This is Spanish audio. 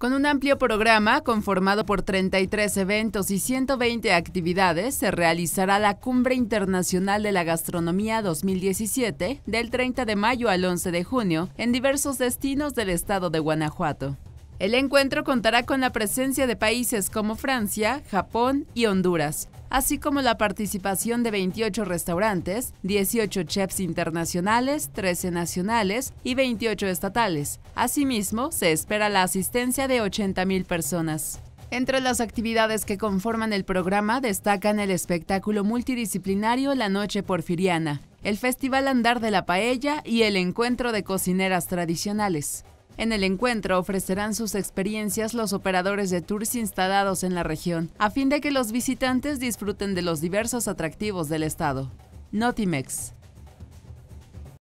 Con un amplio programa conformado por 33 eventos y 120 actividades, se realizará la Cumbre Internacional de la Gastronomía 2017 del 30 de mayo al 11 de junio en diversos destinos del estado de Guanajuato. El encuentro contará con la presencia de países como Francia, Japón y Honduras, así como la participación de 28 restaurantes, 18 chefs internacionales, 13 nacionales y 28 estatales. Asimismo, se espera la asistencia de 80.000 personas. Entre las actividades que conforman el programa destacan el espectáculo multidisciplinario La Noche Porfiriana, el Festival Andar de la Paella y el Encuentro de Cocineras Tradicionales. En el encuentro ofrecerán sus experiencias los operadores de tours instalados en la región, a fin de que los visitantes disfruten de los diversos atractivos del estado. Notimex.